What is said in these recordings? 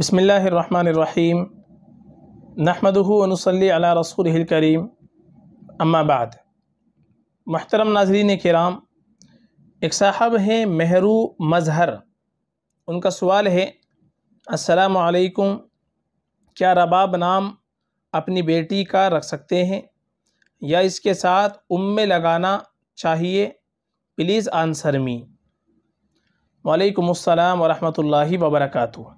बसमीम नहमदनसली अला रसूल करीम अम्माबाद महतरम नाजरीन कराम एक साहब हैं मेहरू मज़हर उनका सवाल है असलकुम क्या रबाब नाम अपनी बेटी का रख सकते हैं या इसके साथ उम लगाना चाहिए प्लीज़ आंसर मी वालेकुम अस्सलाम वरहमतुल्लाहि वबरकatuh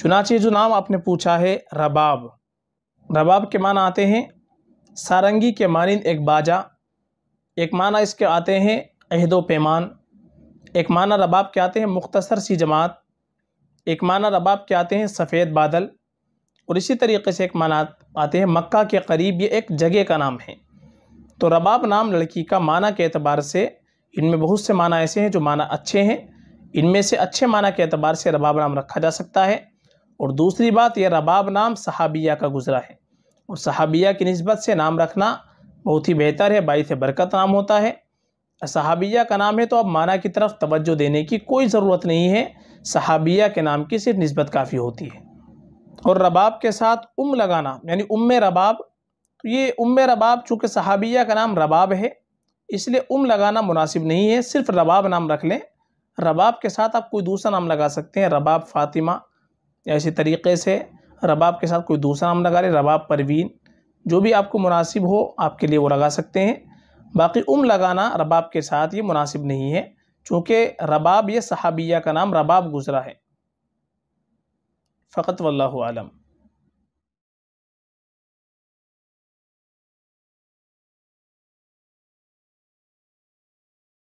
चुनाचे जो नाम आपने पूछा है रबाब रबाब के माना आते हैं सारंगी के मानंद एक बाजा एक माना इसके आते हैं अहदो पैमान एक माना रबाब के आते हैं मुख्तसर सी जमात एक माना रबाब के आते हैं सफ़ेद बादल और इसी तरीके से एक माना आते हैं मक्का के करीब ये एक जगह का नाम है तो रबाब नाम लड़की का माना के अतबार से इनमें बहुत से माना ऐसे हैं जो माना अच्छे हैं इनमें से अच्छे माना के अतबार से रबाब नाम रखा जा सकता है और दूसरी बात यह रबाब नाम सहाबिया का गुज़रा है और सहाबिया की नस्बत से नाम रखना बहुत ही बेहतर है बाईस बरकत नाम होता है सहाबिया का नाम है तो अब माना की तरफ तवज्जो देने की कोई ज़रूरत नहीं है सहाबिया के नाम की सिर्फ नस्बत काफ़ी होती है और रबाब के साथ उम लगाना यानी उम रबाब तो ये उम रबाब चूँकि सहाबिया का नाम रबाब है इसलिए उम लगाना मुनासिब नहीं है सिर्फ रबाब नाम रख लें रबाब के साथ आप कोई दूसरा नाम लगा सकते हैं रबाब फ़ातिमा इसी तरीके से रबाब के साथ कोई दूसरा नाम लगा लें रबाब परवीन जो भी आपको मुनासिब हो आपके लिए वो लगा सकते हैं बाकी उम लगाना रबाब के साथ ये मुनासिब नहीं है चूँकि रबाब ये सहाबिया का नाम रबाब गुज़रा है फ़कत वल्लम